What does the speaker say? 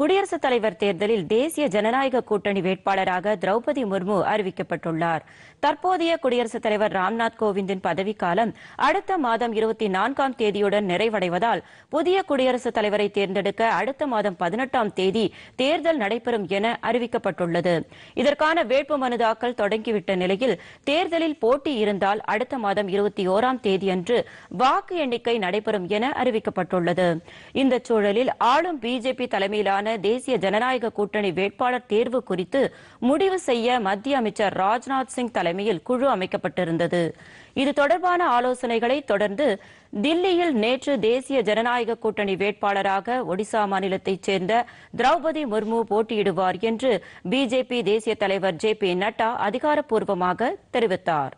குடியரசுத் தலைவர் தேர்தலில் தேசிய ஜனநாயக கூட்டணி வேட்பாளராக திரௌபதி முர்மு அறிவிக்கப்பட்டுள்ளார் தற்போதைய குடியரசுத் தலைவர் ராம்நாத் கோவிந்தின் பதவிக்காலம் அடுத்த மாதம் இருபத்தி நான்காம் தேதியுடன் நிறைவடைவதால் புதிய குடியரசுத் தலைவரை தேர்ந்தெடுக்க அடுத்த மாதம் பதினெட்டாம் தேதி தேர்தல் நடைபெறும் என அறிவிக்கப்பட்டுள்ளது இதற்கான வேட்பு மனு தாக்கல் தொடங்கிவிட்ட நிலையில் தேர்தலில் போட்டி இருந்தால் அடுத்த மாதம் இருபத்தி ஒராம் தேதியன்று வாக்கு எண்ணிக்கை நடைபெறும் என அறிவிக்கப்பட்டுள்ளது இந்த சூழலில் ஆளும் பிஜேபி தலைமையிலான தலைமையிலான தேசிய ஜனநாயக கூட்டணி வேட்பாளர் தேர்வு குறித்து முடிவு செய்ய மத்திய அமைச்சர் ராஜ்நாத் சிங் தலைமையில் குழு அமைக்கப்பட்டிருந்தது இது தொடர்பான ஆலோசனைகளை தொடர்ந்து தில்லியில் நேற்று தேசிய ஜனநாயக கூட்டணி வேட்பாளராக ஒடிசா மாநிலத்தைச் சேர்ந்த திரௌபதி முர்மு போட்டியிடுவார் என்று பிஜேபி தேசிய தலைவர் ஜே பி நட்டா அதிகாரப்பூர்வமாக தெரிவித்தார்